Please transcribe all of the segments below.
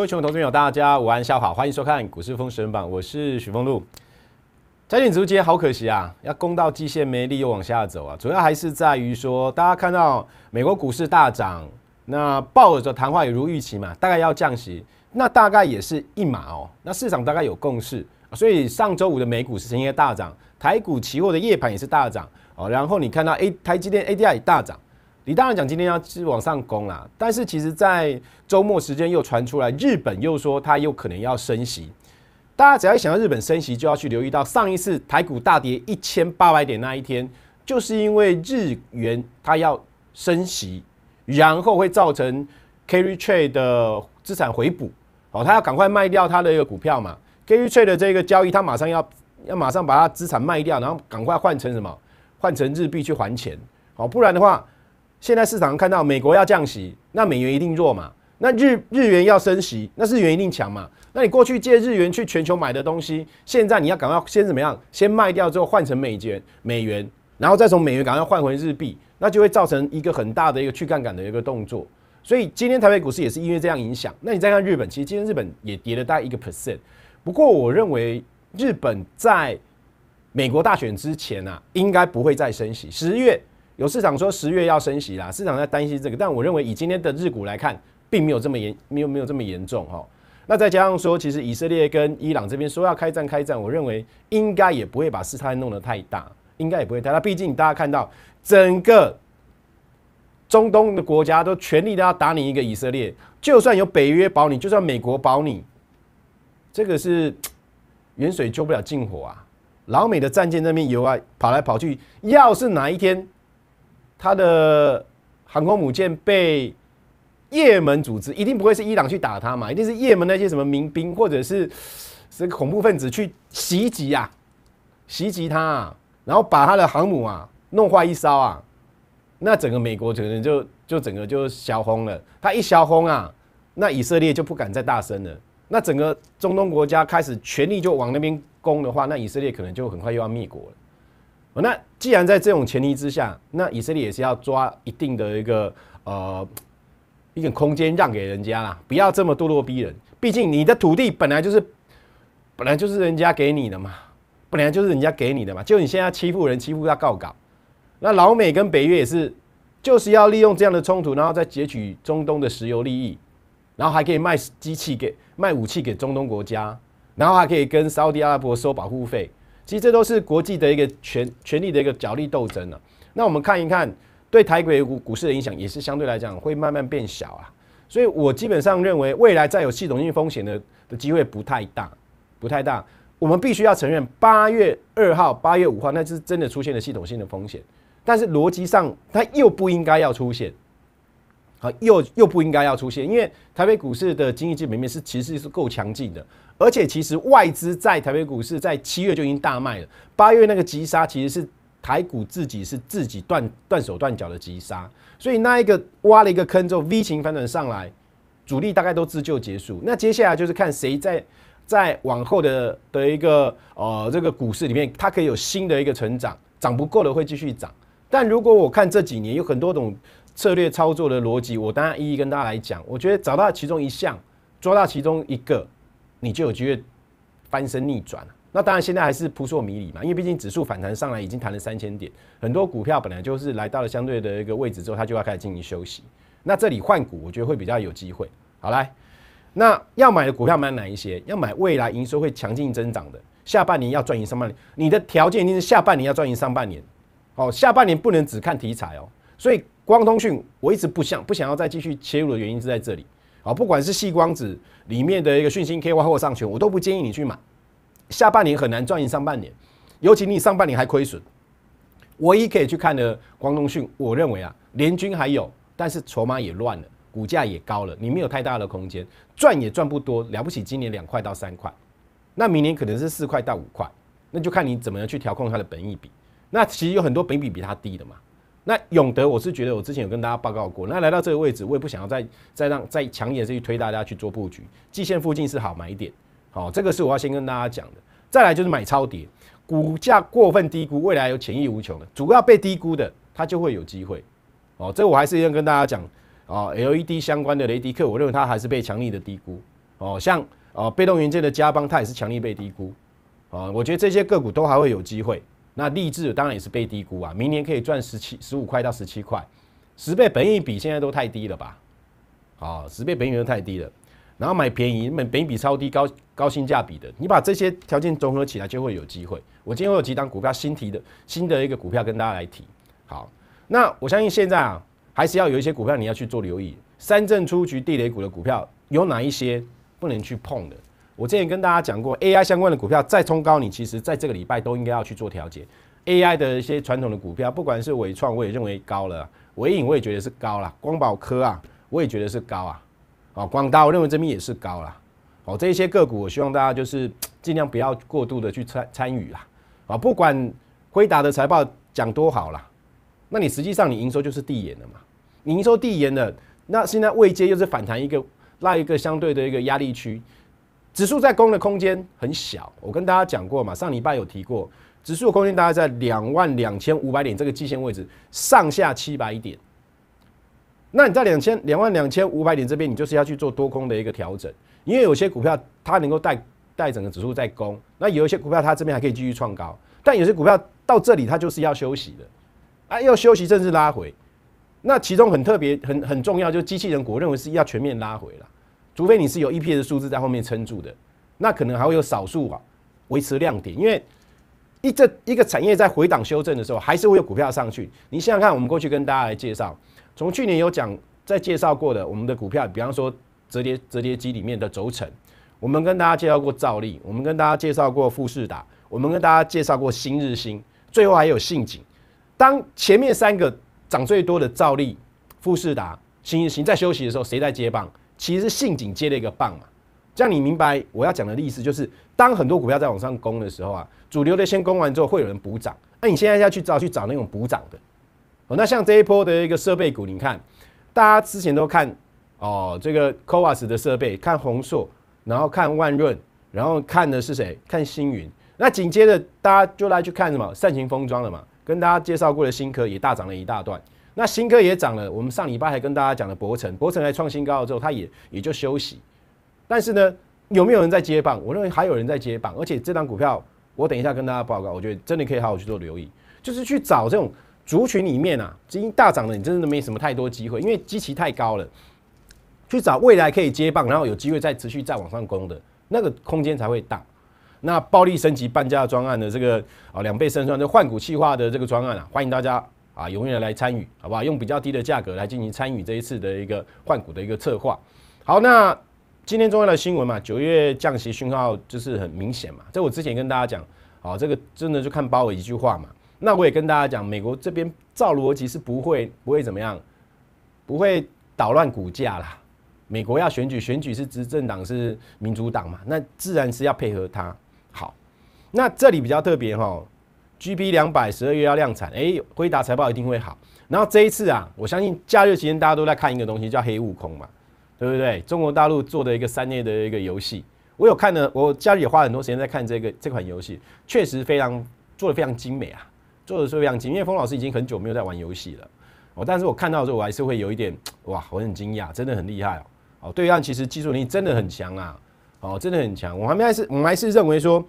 各位听众朋友，大家午安下午好，欢迎收看《股市封神榜》，我是许凤露。今天直播间好可惜啊，要攻到极限没力又往下走啊，主要还是在于说，大家看到美国股市大涨，那鲍尔的谈话也如预期嘛，大概要降息，那大概也是一码哦，那市场大概有共识，所以上周五的美股是应该大涨，台股期货的夜盘也是大涨哦，然后你看到 A 台积电 ADI 大涨。你当然讲今天要去往上攻啦，但是其实，在周末时间又传出来日本又说它有可能要升息。大家只要一想到日本升息，就要去留意到上一次台股大跌一千八百点那一天，就是因为日元它要升息，然后会造成 carry trade 的资产回补。哦，它要赶快卖掉它的一个股票嘛，carry trade 的这个交易，它马上要要马上把它资产卖掉，然后赶快换成什么？换成日币去还钱。哦，不然的话。现在市场上看到美国要降息，那美元一定弱嘛？那日日元要升息，那日元一定强嘛？那你过去借日元去全球买的东西，现在你要赶快先怎么样？先卖掉之后换成美元，美元，然后再从美元赶快换回日币，那就会造成一个很大的一个去杠杆的一个动作。所以今天台北股市也是因为这样影响。那你再看日本，其实今天日本也跌了大概一个 percent。不过我认为日本在美国大选之前啊，应该不会再升息。十月。有市场说十月要升息啦，市场在担心这个，但我认为以今天的日股来看，并没有这么严，没有没有这么严重哈。那再加上说，其实以色列跟伊朗这边说要开战，开战，我认为应该也不会把事态弄得太大，应该也不会大。那毕竟大家看到整个中东的国家都全力都要打你一个以色列，就算有北约保你，就算美国保你，这个是远水救不了近火啊。老美的战舰那边有啊，跑来跑去，要是哪一天。他的航空母舰被也门组织，一定不会是伊朗去打他嘛，一定是也门那些什么民兵或者是是恐怖分子去袭击啊，袭击他，啊，然后把他的航母啊弄坏一烧啊，那整个美国可能就就整个就销轰了。他一销轰啊，那以色列就不敢再大声了。那整个中东国家开始全力就往那边攻的话，那以色列可能就很快又要灭国了。那既然在这种前提之下，那以色列也是要抓一定的一个呃一个空间让给人家啦，不要这么咄咄逼人。毕竟你的土地本来就是本来就是人家给你的嘛，本来就是人家给你的嘛，就你现在欺负人欺负到告港，那老美跟北约也是就是要利用这样的冲突，然后再截取中东的石油利益，然后还可以卖机器给卖武器给中东国家，然后还可以跟沙特阿拉伯收保护费。其实这都是国际的一个权权力的一个角力斗争了。那我们看一看对台股股市的影响，也是相对来讲会慢慢变小啊。所以我基本上认为，未来再有系统性风险的的机会不太大，不太大。我们必须要承认，八月二号、八月五号，那是真的出现了系统性的风险，但是逻辑上它又不应该要出现。啊，又又不应该要出现，因为台北股市的经济基本面是其实是够强劲的，而且其实外资在台北股市在七月就已经大卖了，八月那个急杀其实是台股自己是自己断断手断脚的急杀，所以那一个挖了一个坑之后 V 型反转上来，主力大概都自救结束，那接下来就是看谁在在往后的的一个呃这个股市里面，它可以有新的一个成长，涨不够了会继续涨，但如果我看这几年有很多种。策略操作的逻辑，我当然一一跟大家来讲。我觉得找到其中一项，抓到其中一个，你就有机会翻身逆转那当然现在还是扑朔迷离嘛，因为毕竟指数反弹上来已经弹了三千点，很多股票本来就是来到了相对的一个位置之后，它就要开始进行休息。那这里换股，我觉得会比较有机会。好来，那要买的股票买哪一些？要买未来营收会强劲增长的，下半年要赚赢上半年。你的条件一定是下半年要赚赢上半年。哦，下半年不能只看题材哦，所以。光通讯，我一直不想不想要再继续切入的原因是在这里啊。不管是细光子里面的一个讯芯 KY 或者上全，我都不建议你去买。下半年很难赚赢上半年，尤其你上半年还亏损。唯一可以去看的光通讯，我认为啊，联军还有，但是筹码也乱了，股价也高了，你没有太大的空间赚也赚不多。了不起今年两块到三块，那明年可能是四块到五块，那就看你怎么样去调控它的本益比。那其实有很多本比比它低的嘛。那永德，我是觉得我之前有跟大家报告过。那来到这个位置，我也不想要再再让再强硬的去推大家去做布局，季线附近是好买点，好，这个是我要先跟大家讲的。再来就是买超跌，股价过分低估，未来有潜力无穷的。主要被低估的，它就会有机会。哦，这我还是要跟大家讲啊，LED 相关的雷迪克，我认为它还是被强力的低估。哦，像哦被动元件的加邦，它也是强力被低估。啊，我觉得这些个股都还会有机会。那立志当然也是被低估啊，明年可以赚十七十五块到十七块，十倍本益比现在都太低了吧？好，十倍本益比都太低了，然后买便宜、本本益比超低、高高性价比的，你把这些条件综合起来就会有机会。我今天会有几档股票新提的，新的一个股票跟大家来提。好，那我相信现在啊，还是要有一些股票你要去做留意。三证出局、地雷股的股票有哪一些不能去碰的？我之前跟大家讲过，AI 相关的股票再冲高，你其实在这个礼拜都应该要去做调节。AI 的一些传统的股票，不管是伟创，我也认为高了；伟影，我也觉得是高了；光宝科啊，我也觉得是高啊。哦，光大我认为这边也是高了。哦，这一些个股，我希望大家就是 尽量不要过度的去参参与了。啊，不管辉达的财报讲多好啦，那你实际上你营收就是递延的嘛？你营收递延的，那现在未接又是反弹一个那一个相对的一个压力区。指数在攻的空间很小，我跟大家讲过嘛，上礼拜有提过，指数的空间大概在两万两千五百点这个基线位置上下七百点。那你在两千两万两千五百点这边，你就是要去做多空的一个调整，因为有些股票它能够带带整个指数在攻，那有一些股票它这边还可以继续创高，但有些股票到这里它就是要休息的，啊，要休息甚至拉回。那其中很特别很很重要，就是机器人股，我认为是要全面拉回了。除非你是有 E P 的数字在后面撑住的，那可能还会有少数吧维持亮点，因为一这一个产业在回档修正的时候，还是会有股票上去。你想想看，我们过去跟大家来介绍，从去年有讲在介绍过的我们的股票，比方说折叠折叠机里面的轴承，我们跟大家介绍过兆利，我们跟大家介绍过富士达，我们跟大家介绍过新日新，最后还有信景。当前面三个涨最多的兆利、富士达、新日新在休息的时候，谁在接棒？其实是性警接了一个棒嘛，这样你明白我要讲的意思就是，当很多股票在往上攻的时候啊，主流的先攻完之后会有人补涨，那你现在要去找去找那种补涨的，哦，那像这一波的一个设备股，你看大家之前都看哦，这个科 a s 的设备，看宏硕，然后看万润，然后看的是谁？看星云，那紧接着大家就来去看什么扇形封装了嘛，跟大家介绍过的新科也大涨了一大段。那新科也涨了，我们上礼拜还跟大家讲了博成，博成还创新高了之后，它也也就休息。但是呢，有没有人在接棒？我认为还有人在接棒，而且这张股票，我等一下跟大家报告，我觉得真的可以好好去做留意，就是去找这种族群里面啊，基金大涨了，你真的没什么太多机会，因为基期太高了。去找未来可以接棒，然后有机会再持续再往上攻的那个空间才会大。那暴力升级半价专案的这个啊两倍胜算的换股计划的这个专案啊，欢迎大家。啊，踊跃来参与，好不好？用比较低的价格来进行参与这一次的一个换股的一个策划。好，那今天重要的新闻嘛，九月降息讯号就是很明显嘛。这我之前跟大家讲，好，这个真的就看包尔一句话嘛。那我也跟大家讲，美国这边造逻辑是不会不会怎么样，不会捣乱股价啦。美国要选举，选举是执政党是民主党嘛，那自然是要配合他。好，那这里比较特别哈。G P 两百十二月要量产，哎，辉达财报一定会好。然后这一次啊，我相信假日期间大家都在看一个东西，叫《黑悟空》嘛，对不对？中国大陆做的一个三 D 的一个游戏，我有看的，我家里也花很多时间在看这个这款游戏，确实非常做的非常精美啊，做的非常精。因为冯老师已经很久没有在玩游戏了，哦，但是我看到的时候，我还是会有一点哇，我很惊讶，真的很厉害哦。哦，对岸其实技术能力真的很强啊，哦，真的很强。我还是我们还是认为说，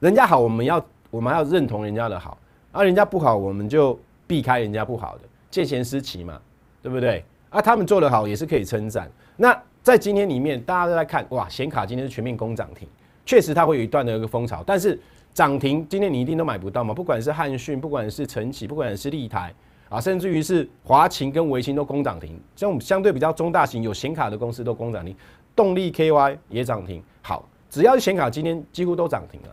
人家好，我们要。我们还要认同人家的好，啊，人家不好我们就避开人家不好的，见贤思齐嘛，对不对？啊，他们做的好也是可以称赞。那在今天里面，大家都在看哇，显卡今天是全面攻涨停，确实它会有一段的一个风潮，但是涨停今天你一定都买不到嘛，不管是汉讯，不管是晨起，不管是立台啊，甚至于是华擎跟维星都攻涨停，这种相对比较中大型有显卡的公司都攻涨停，动力 KY 也涨停，好，只要是显卡今天几乎都涨停了。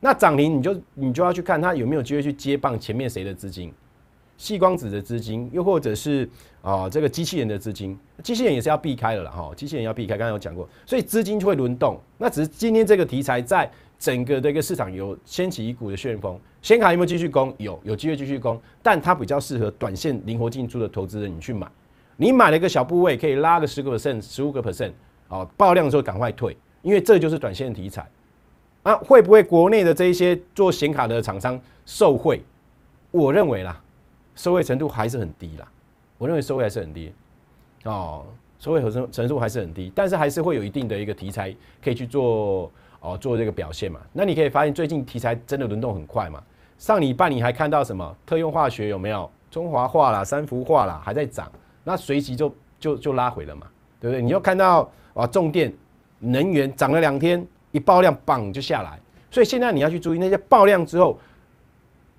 那涨停你就你就要去看它有没有机会去接棒前面谁的资金，细光子的资金，又或者是啊这个机器人的资金，机器人也是要避开了啦哈，机器人要避开，刚刚有讲过，所以资金就会轮动。那只是今天这个题材在整个一个市场有掀起一股的旋风，显卡有没有继续攻？有，有机会继续攻，但它比较适合短线灵活进出的投资人你去买，你买了一个小部位，可以拉个十个 percent、十五个 percent，哦爆量的时候赶快退，因为这就是短线题材。啊，会不会国内的这一些做显卡的厂商受贿？我认为啦，受贿程度还是很低啦。我认为受贿还是很低，哦，受贿程程度还是很低。但是还是会有一定的一个题材可以去做哦，做这个表现嘛。那你可以发现最近题材真的轮动很快嘛。上礼拜你还看到什么？特用化学有没有？中华画啦、三氟化啦还在涨，那随即就就就拉回了嘛，对不对？你又看到啊，重电能源涨了两天。一爆量，棒就下来，所以现在你要去注意那些爆量之后，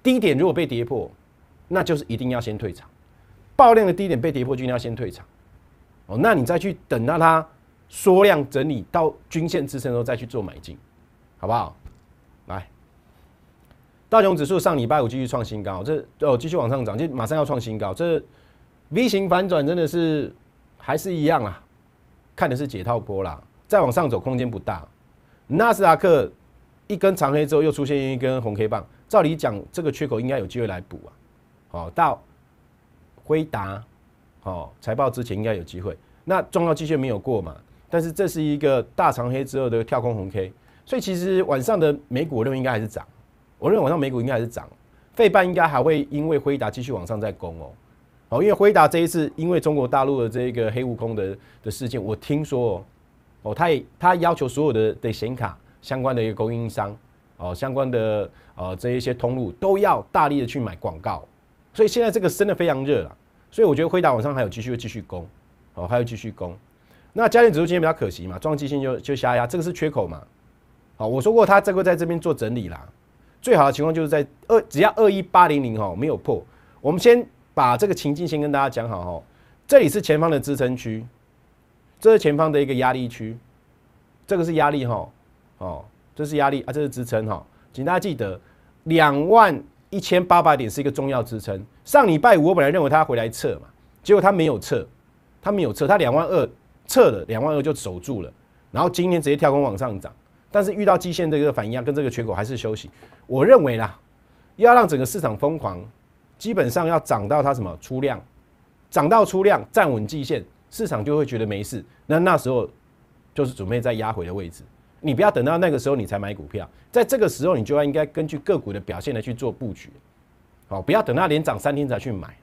低点如果被跌破，那就是一定要先退场。爆量的低点被跌破，一定要先退场。哦，那你再去等到它缩量整理到均线支撑之后再去做买进，好不好？来，大熊指数上礼拜五继续创新高，这哦继续往上涨，就马上要创新高。这 V 型反转真的是还是一样啊？看的是解套波啦，再往上走空间不大。纳斯达克一根长黑之后，又出现一根红 K 棒，照理讲，这个缺口应该有机会来补啊。好，到辉达好财报之前应该有机会。那重要均线没有过嘛？但是这是一个大长黑之后的跳空红 K，所以其实晚上的美股我认为应该还是涨。我认为晚上美股应该还是涨，费半应该还会因为辉达继续往上再攻哦。好，因为辉达这一次因为中国大陆的这个黑悟空的的事件，我听说。哦，他也他要求所有的的显卡相关的一个供应商，哦相关的呃这一些通路都要大力的去买广告，所以现在这个升的非常热了，所以我觉得辉达晚上还有继续继续攻，哦还有继续攻。那家电指数今天比较可惜嘛，撞击性就就下压，这个是缺口嘛，好我说过它这个在这边做整理啦，最好的情况就是在二只要二一八零零哦没有破，我们先把这个情境先跟大家讲好哦，这里是前方的支撑区。这是前方的一个压力区，这个是压力哈，哦，这是压力啊，这是支撑哈，请大家记得，两万一千八百点是一个重要支撑。上礼拜五我本来认为它回来撤嘛，结果它没有撤，它没有撤，它两万二撤了，两万二就守住了，然后今天直接跳空往上涨，但是遇到季线这个反应啊，跟这个缺口还是休息。我认为啦，要让整个市场疯狂，基本上要涨到它什么出量，涨到出量站稳季线。市场就会觉得没事，那那时候就是准备再压回的位置。你不要等到那个时候你才买股票，在这个时候你就要应该根据个股的表现来去做布局。好，不要等到连涨三天才去买。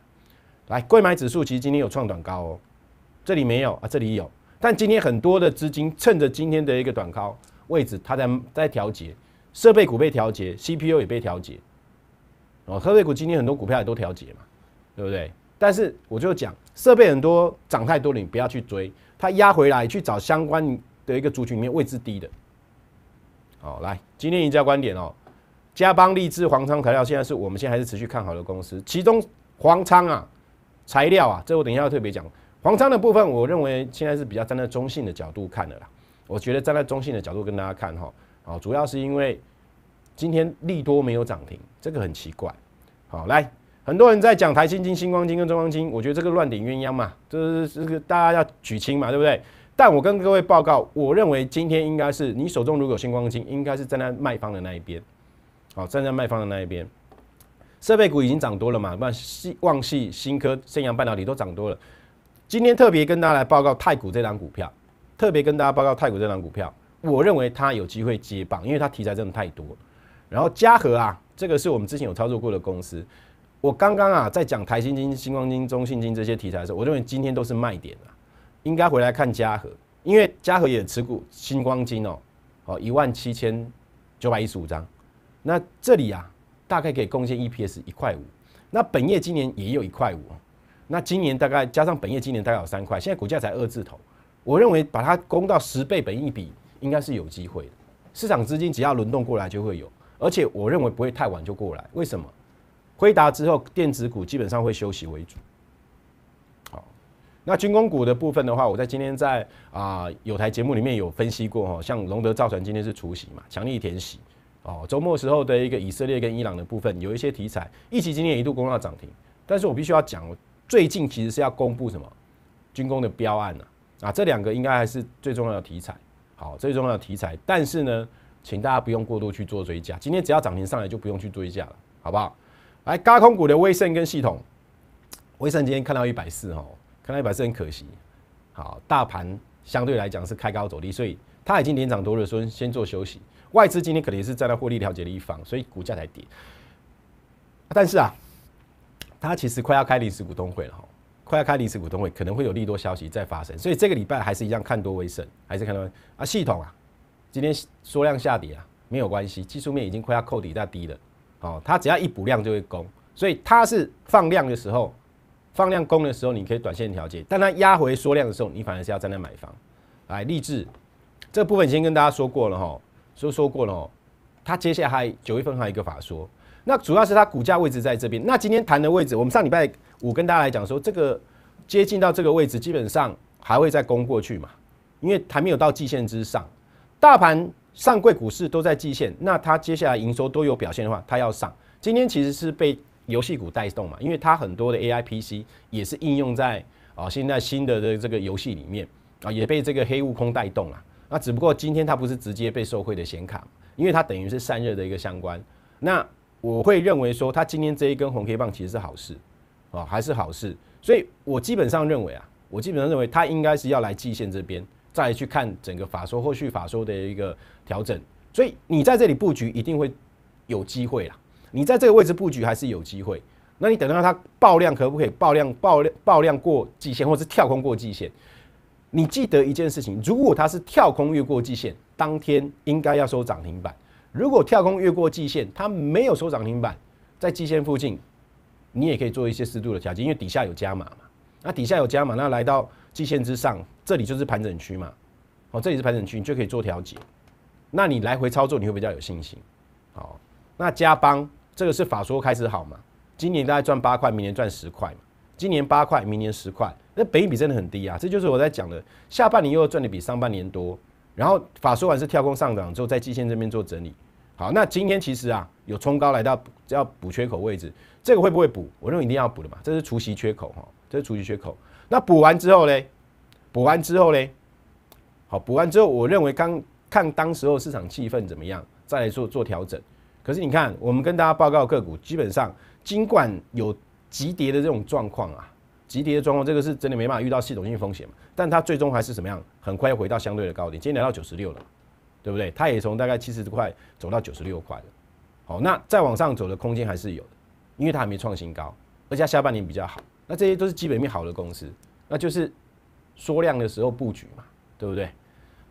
来，贵买指数其实今天有创短高哦，这里没有啊，这里有。但今天很多的资金趁着今天的一个短高位置，它在在调节，设备股被调节，CPU 也被调节。哦，设备股今天很多股票也都调节嘛，对不对？但是我就讲设备很多涨太多了，你不要去追，它压回来去找相关的一个族群里面位置低的。好，来今天赢家观点哦，嘉邦立志、黄昌材料现在是我们现在还是持续看好的公司，其中黄昌啊、材料啊，这我等一下要特别讲。黄昌的部分，我认为现在是比较站在中性的角度看的啦。我觉得站在中性的角度跟大家看哈，好，主要是因为今天利多没有涨停，这个很奇怪。好，来。很多人在讲台新金、星光金跟中央金，我觉得这个乱点鸳鸯嘛，这是这个大家要举轻嘛，对不对？但我跟各位报告，我认为今天应该是你手中如果有星光金，应该是站在卖方的那一边，好，站在卖方的那一边。设备股已经涨多了嘛，那希望系新科、升阳半导体都涨多了。今天特别跟大家来报告太古这档股票，特别跟大家报告太古这档股票，我认为它有机会接棒，因为它题材真的太多。然后嘉禾啊，这个是我们之前有操作过的公司。我刚刚啊，在讲台新金、新光金、中信金这些题材的时候，我认为今天都是卖点啊，应该回来看嘉禾，因为嘉禾也持股新光金哦，哦一万七千九百一十五张，那这里啊，大概可以贡献 EPS 一块五，那本业今年也有一块五，那今年大概加上本业今年大概有三块，现在股价才二字头，我认为把它攻到十倍本一比，应该是有机会的，市场资金只要轮动过来就会有，而且我认为不会太晚就过来，为什么？回答之后，电子股基本上会休息为主。好，那军工股的部分的话，我在今天在啊有台节目里面有分析过哈，像龙德造船今天是除夕嘛，强力填息哦。周末时候的一个以色列跟伊朗的部分，有一些题材，一起今天一度攻到涨停，但是我必须要讲，最近其实是要公布什么军工的标案啊，啊，这两个应该还是最重要的题材。好，最重要的题材，但是呢，请大家不用过度去做追加，今天只要涨停上来就不用去追加了，好不好？来，加空股的威盛跟系统，威盛今天看到一百四哦，看到一百四很可惜。好，大盘相对来讲是开高走低，所以它已经连涨多了，所以先做休息。外资今天可能也是站在获利调节的一方，所以股价才跌。但是啊，它其实快要开临时股东会了哈，快要开临时股东会，可能会有利多消息再发生，所以这个礼拜还是一样看多威盛，还是看到啊系统啊，今天缩量下跌啊，没有关系，技术面已经快要扣底在低了。哦，它只要一补量就会攻，所以它是放量的时候，放量攻的时候，你可以短线调节；，但它压回缩量的时候，你反而是要站那买房。来，立志，这部分已经跟大家说过了哈，说说过了。它接下来九月份还有一个法说，那主要是它股价位置在这边。那今天谈的位置，我们上礼拜五跟大家来讲说，这个接近到这个位置，基本上还会再攻过去嘛，因为还没有到季线之上，大盘。上柜股市都在季线，那它接下来营收都有表现的话，它要上。今天其实是被游戏股带动嘛，因为它很多的 A I P C 也是应用在啊，现在新的的这个游戏里面啊，也被这个黑悟空带动了。那只不过今天它不是直接被受惠的显卡，因为它等于是散热的一个相关。那我会认为说，它今天这一根红黑棒其实是好事啊，还是好事。所以我基本上认为啊，我基本上认为它应该是要来季线这边，再去看整个法说，后续法说的一个。调整，所以你在这里布局一定会有机会啦。你在这个位置布局还是有机会。那你等到它爆量，可不可以爆量、爆量、爆量过季线，或是跳空过季线？你记得一件事情：如果它是跳空越过季线，当天应该要收涨停板。如果跳空越过季线，它没有收涨停板，在季线附近，你也可以做一些适度的调节，因为底下有加码嘛。那底下有加码，那来到季线之上，这里就是盘整区嘛。哦，这里是盘整区，你就可以做调节。那你来回操作，你会比较有信心。好，那加邦这个是法说开始好吗？今年大概赚八块，明年赚十块今年八块，明年十块，那北比真的很低啊。这就是我在讲的，下半年又要赚的比上半年多。然后法说完是跳空上涨之后，在季线这边做整理。好，那今天其实啊，有冲高来到要补缺口位置，这个会不会补？我认为一定要补的嘛。这是除息缺口哈，这是除息缺口。那补完之后嘞，补完之后嘞，好，补完之后，我认为刚。看当时候市场气氛怎么样，再来做做调整。可是你看，我们跟大家报告个股，基本上尽管有急跌的这种状况啊，急跌的状况，这个是真的没办法遇到系统性风险嘛？但它最终还是怎么样？很快回到相对的高点，今天来到九十六了，对不对？它也从大概七十块走到九十六块了。好，那再往上走的空间还是有的，因为它还没创新高，而且下半年比较好。那这些都是基本面好的公司，那就是缩量的时候布局嘛，对不对？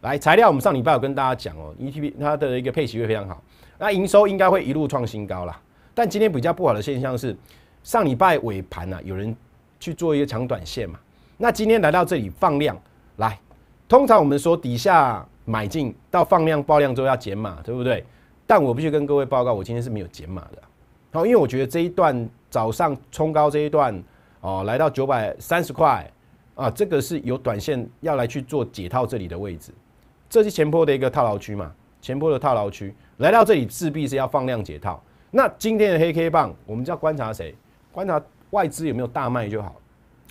来，材料我们上礼拜有跟大家讲哦，ETP 它的一个配息会非常好，那营收应该会一路创新高啦。但今天比较不好的现象是，上礼拜尾盘呢，有人去做一个长短线嘛？那今天来到这里放量来，通常我们说底下买进到放量爆量之后要减码，对不对？但我必须跟各位报告，我今天是没有减码的。好，因为我觉得这一段早上冲高这一段哦，来到九百三十块啊，这个是有短线要来去做解套这里的位置。这是前坡的一个套牢区嘛？前坡的套牢区来到这里，势必是要放量解套。那今天的黑 K 棒，我们要观察谁？观察外资有没有大卖就好，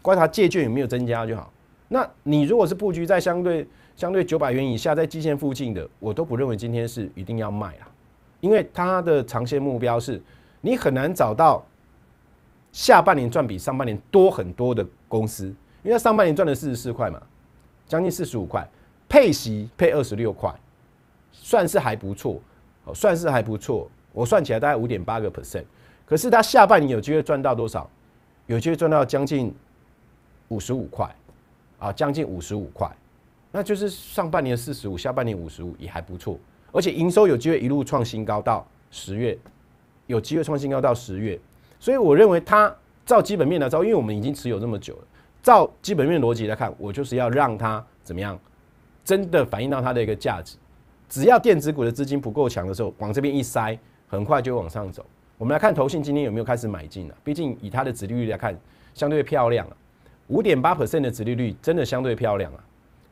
观察借券有没有增加就好。那你如果是布局在相对相对九百元以下，在基线附近的，我都不认为今天是一定要卖了，因为它的长线目标是，你很难找到下半年赚比上半年多很多的公司，因为它上半年赚了四十四块嘛，将近四十五块。配息配二十六块，算是还不错，哦，算是还不错。我算起来大概五点八个 percent，可是它下半年有机会赚到多少？有机会赚到将近五十五块，啊，将近五十五块，那就是上半年四十五，下半年五十五，也还不错。而且营收有机会一路创新高到十月，有机会创新高到十月，所以我认为它照基本面来说，因为我们已经持有那么久了，照基本面逻辑来看，我就是要让它怎么样？真的反映到它的一个价值，只要电子股的资金不够强的时候，往这边一塞，很快就往上走。我们来看，投信今天有没有开始买进啊？毕竟以它的值利率来看，相对漂亮啊，五点八 percent 的值利率真的相对漂亮啊，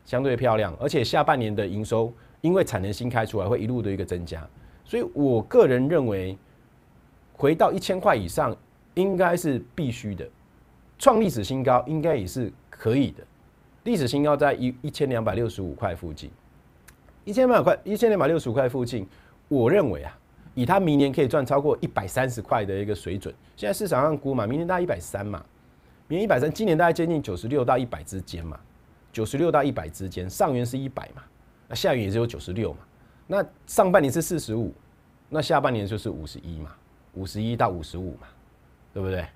相对漂亮。而且下半年的营收，因为产能新开出来，会一路的一个增加，所以我个人认为，回到一千块以上应该是必须的，创历史新高应该也是可以的。历史新高在一一千两百六十五块附近，一千两百块一千两百六十五块附近，我认为啊，以它明年可以赚超过一百三十块的一个水准，现在市场上估嘛，明年大概一百三嘛，明年一百三，今年大概接近九十六到一百之间嘛，九十六到一百之间，上元是一百嘛，那下元也只有九十六嘛，那上半年是四十五，那下半年就是五十一嘛，五十一到五十五嘛，对不对？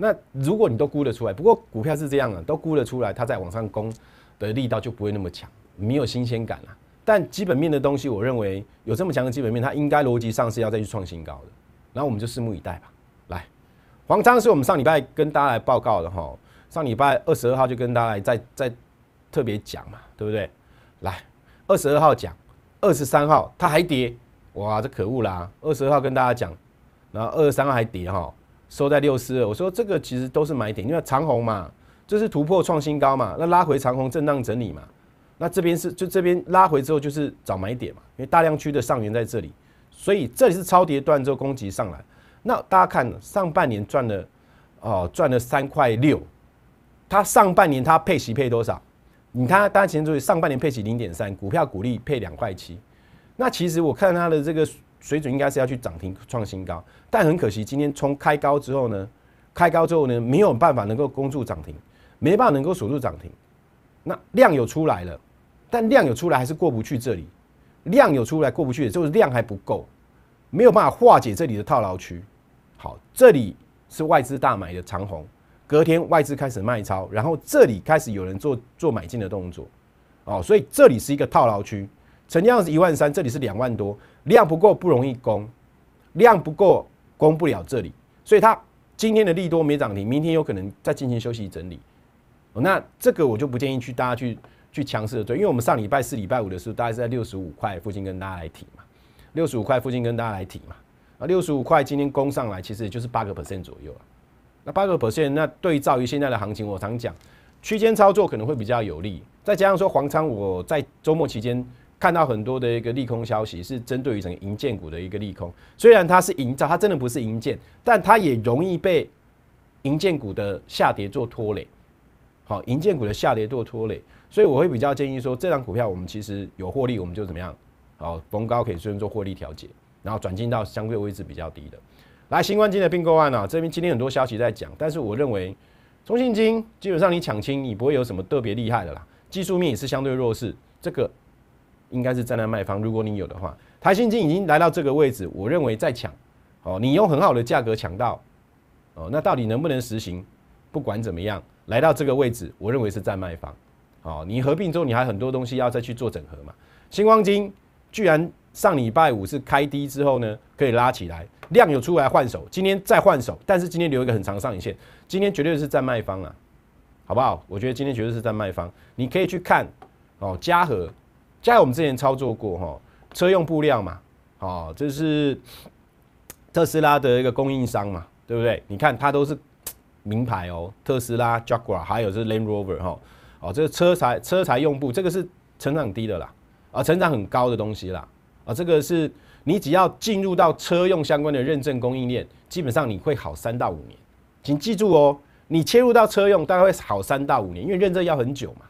那如果你都估得出来，不过股票是这样啊，都估得出来，它再往上攻的力道就不会那么强，没有新鲜感了。但基本面的东西，我认为有这么强的基本面，它应该逻辑上是要再去创新高的，然后我们就拭目以待吧。来，黄章是我们上礼拜跟大家来报告的哈，上礼拜二十二号就跟大家来再再特别讲嘛，对不对？来，二十二号讲，二十三号它还跌，哇，这可恶啦！二十二号跟大家讲，然后二十三号还跌哈。收在六四二，我说这个其实都是买点，因为长虹嘛，就是突破创新高嘛，那拉回长虹震荡整理嘛，那这边是就这边拉回之后就是找买点嘛，因为大量区的上缘在这里，所以这里是超跌段之后攻击上来。那大家看上半年赚了哦，赚了三块六，它上半年它配息配多少？你看大家请注意，上半年配息零点三，股票股利配两块七，那其实我看它的这个。水准应该是要去涨停创新高，但很可惜，今天冲开高之后呢，开高之后呢，没有办法能够攻住涨停，没办法能够锁住涨停。那量有出来了，但量有出来还是过不去这里，量有出来过不去就是量还不够，没有办法化解这里的套牢区。好，这里是外资大买的长虹，隔天外资开始卖超，然后这里开始有人做做买进的动作，哦，所以这里是一个套牢区。成交量是一万三，这里是两万多，量不够不容易供，量不够供不了这里，所以它今天的利多没涨停，明天有可能再进行休息整理。那这个我就不建议去大家去去强势追，因为我们上礼拜四、礼拜五的时候，大概是在六十五块附近跟大家来提嘛，六十五块附近跟大家来提嘛啊，六十五块今天攻上来，其实也就是八个 percent 左右啊。那八个 percent，那对照于现在的行情，我常讲区间操作可能会比较有利，再加上说黄仓，我在周末期间。看到很多的一个利空消息，是针对于整个银建股的一个利空。虽然它是银造，它真的不是银建，但它也容易被银建股的下跌做拖累。好，银建股的下跌做拖累，所以我会比较建议说，这张股票我们其实有获利，我们就怎么样？好，逢高可以做做获利调节，然后转进到相对位置比较低的。来，新冠金的并购案啊，这边今天很多消息在讲，但是我认为中信金基本上你抢清，你不会有什么特别厉害的啦。技术面也是相对弱势，这个。应该是站在卖方。如果你有的话，台新金已经来到这个位置，我认为在抢，哦，你用很好的价格抢到，哦，那到底能不能实行？不管怎么样，来到这个位置，我认为是站卖方，哦，你合并之后你还很多东西要再去做整合嘛。星光金居然上礼拜五是开低之后呢，可以拉起来，量有出来换手，今天再换手，但是今天留一个很长上影线，今天绝对是在卖方啊，好不好？我觉得今天绝对是在卖方，你可以去看哦，嘉禾在我们之前操作过哈，车用布料嘛，哦，这是特斯拉的一个供应商嘛，对不对？你看它都是名牌哦，特斯拉、Jaguar，还有是 Land Rover 哈，哦，这个车材车材用布，这个是成长低的啦，啊，成长很高的东西啦，啊，这个是你只要进入到车用相关的认证供应链，基本上你会好三到五年，请记住哦，你切入到车用大概会好三到五年，因为认证要很久嘛，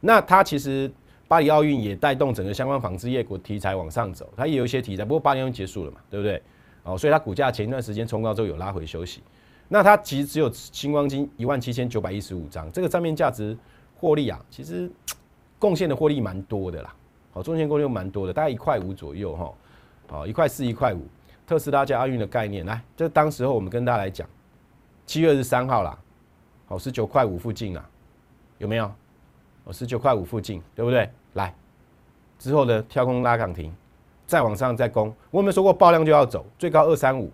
那它其实。巴黎奥运也带动整个相关纺织业股题材往上走，它也有一些题材，不过巴黎奥结束了嘛，对不对？哦，所以它股价前一段时间冲高之后有拉回休息。那它其实只有星光金一万七千九百一十五张，这个账面价值获利啊，其实贡献的获利蛮多的啦。好，中线获利蛮多的，大概一块五左右哈。好，一块四一块五，特斯拉加奥运的概念，来，这当时候我们跟大家来讲，七月二十三号啦，好，十九块五附近啊，有没有？哦，十九块五附近，对不对？来，之后呢，跳空拉涨停，再往上再攻。我有没有说过，爆量就要走，最高二三五，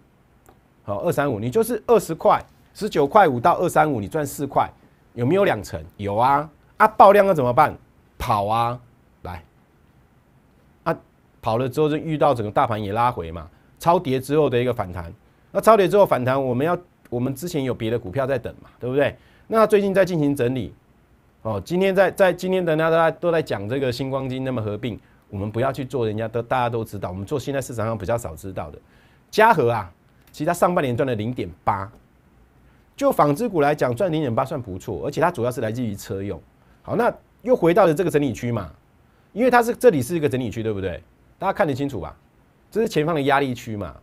好，二三五，你就是二十块，十九块五到二三五，你赚四块，有没有两成？有啊，啊，爆量要怎么办？跑啊，来，啊，跑了之后就遇到整个大盘也拉回嘛，超跌之后的一个反弹。那超跌之后反弹，我们要，我们之前有别的股票在等嘛，对不对？那最近在进行整理。哦，今天在在今天，等下大家都在讲这个星光金，那么合并，我们不要去做，人家都大家都知道，我们做现在市场上比较少知道的嘉禾啊，其实它上半年赚了零点八，就纺织股来讲赚零点八算不错，而且它主要是来自于车用。好，那又回到了这个整理区嘛，因为它是这里是一个整理区，对不对？大家看得清楚吧？这是前方的压力区嘛，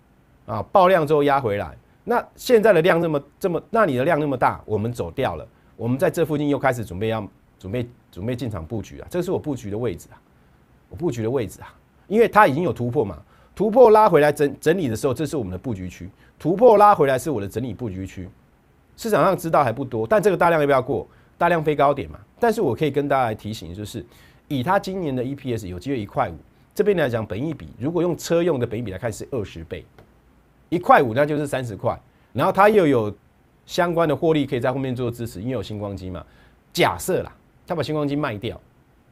啊，爆量之后压回来，那现在的量这么这么，那你的量那么大，我们走掉了。我们在这附近又开始准备要准备准备进场布局啊，这是我布局的位置啊，我布局的位置啊，因为它已经有突破嘛，突破拉回来整整理的时候，这是我们的布局区，突破拉回来是我的整理布局区。市场上知道还不多，但这个大量要不要过？大量飞高点嘛？但是我可以跟大家提醒，就是以它今年的 EPS 有机会一块五，这边来讲，本一比如果用车用的本一比来看是二十倍，一块五那就是三十块，然后它又有。相关的获利可以在后面做支持，因为有星光机嘛。假设啦，他把星光机卖掉，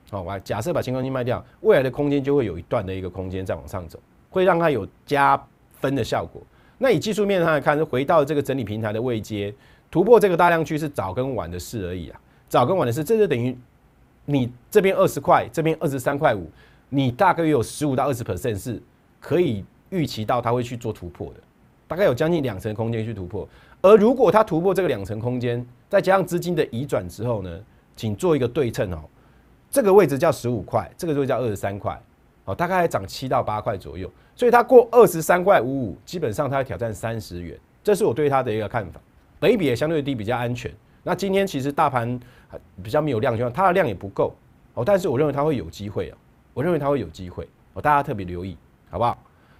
好，我假设把星光机卖掉，未来的空间就会有一段的一个空间再往上走，会让它有加分的效果。那以技术面上来看，是回到这个整理平台的位阶，突破这个大量区是早跟晚的事而已啊，早跟晚的事，这就等于你这边二十块，这边二十三块五，你大概有十五到二十 percent 是可以预期到它会去做突破的，大概有将近两成空间去突破。而如果它突破这个两层空间，再加上资金的移转之后呢，请做一个对称哦。这个位置叫十五块，这个位置叫二十三块，哦，大概涨七到八块左右。所以它过二十三块五五，基本上它要挑战三十元，这是我对它的一个看法。北比也相对低，比较安全。那今天其实大盘比较没有量，就它的量也不够哦。但是我认为它会有机会啊，我认为它会有机会。哦，大家特别留意，好不好？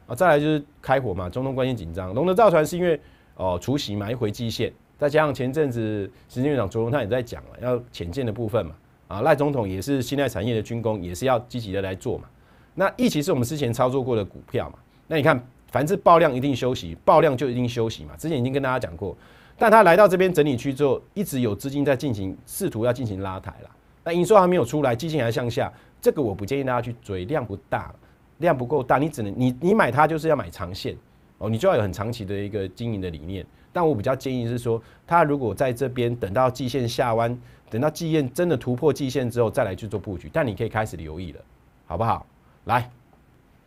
啊，再来就是开火嘛，中东关系紧张，龙德造船是因为。哦，除夕嘛，一回基线，再加上前阵子行政院长卓荣泰也在讲了，要浅见的部分嘛，啊，赖总统也是信赖产业的军工，也是要积极的来做嘛。那一期是我们之前操作过的股票嘛，那你看，凡是爆量一定休息，爆量就一定休息嘛。之前已经跟大家讲过，但他来到这边整理区之后，一直有资金在进行试图要进行拉抬了。那营收还没有出来，基金还向下，这个我不建议大家去追，量不大，量不够大，你只能你你买它就是要买长线。哦，你就要有很长期的一个经营的理念，但我比较建议是说，他如果在这边等到季线下弯，等到季线真的突破季线之后，再来去做布局，但你可以开始留意了，好不好？来，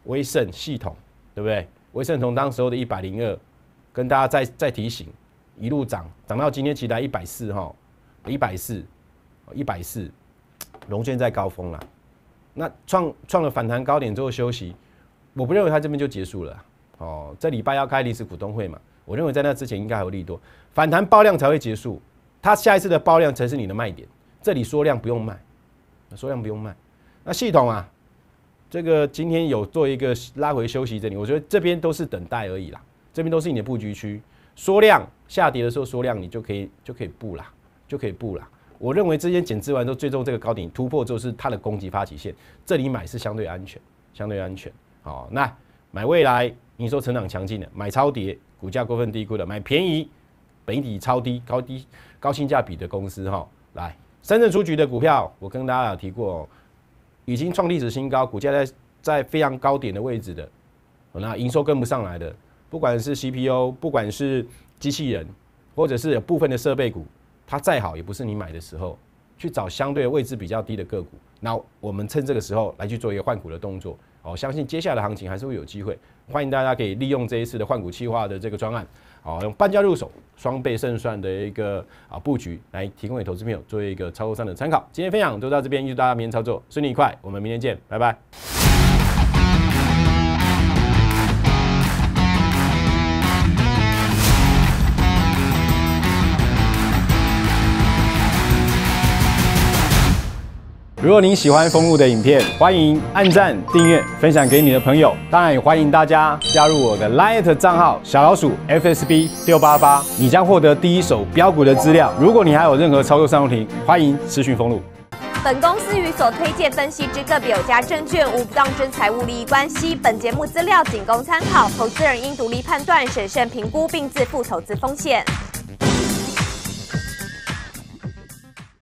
威盛系统，对不对？威盛从当时候的一百零二，跟大家再再提醒，一路涨涨到今天起来一百四哈，一百四，一百四，龙卷在高峰了，那创创了反弹高点之后休息，我不认为它这边就结束了。哦，这礼拜要开临时股东会嘛？我认为在那之前应该还有利多反弹爆量才会结束，它下一次的爆量才是你的卖点。这里缩量不用卖，缩量不用卖。那系统啊，这个今天有做一个拉回休息，这里我觉得这边都是等待而已啦，这边都是你的布局区。缩量下跌的时候缩量，你就可以就可以布啦，就可以布啦。我认为之前减资完之后，最终这个高点突破就是它的攻击发起线，这里买是相对安全，相对安全。好，那买未来。营收成长强劲的，买超跌、股价过分低估的，买便宜、本底超低、高低、高性价比的公司哈。来，深圳出局的股票，我跟大家有提过，已经创历史新高，股价在在非常高点的位置的，那营收跟不上来的，不管是 CPU，不管是机器人，或者是有部分的设备股，它再好也不是你买的时候，去找相对位置比较低的个股。那我们趁这个时候来去做一个换股的动作。哦，相信接下来的行情还是会有机会，欢迎大家可以利用这一次的换股计划的这个专案，哦，用半价入手，双倍胜算的一个啊布局，来提供给投资朋友作为一个操作上的参考。今天分享都到这边，预祝大家明天操作顺利愉快，我们明天见，拜拜。如果您喜欢封路的影片，欢迎按赞、订阅、分享给你的朋友。当然也欢迎大家加入我的 Lite 账号小老鼠 FSB 六八八，你将获得第一手标股的资料。如果你还有任何操作上问题，欢迎咨询封路。本公司与所推荐分析之个别有价证券无不当之财务利益关系。本节目资料仅供参考，投资人应独立判断、审慎评估并自负投资风险。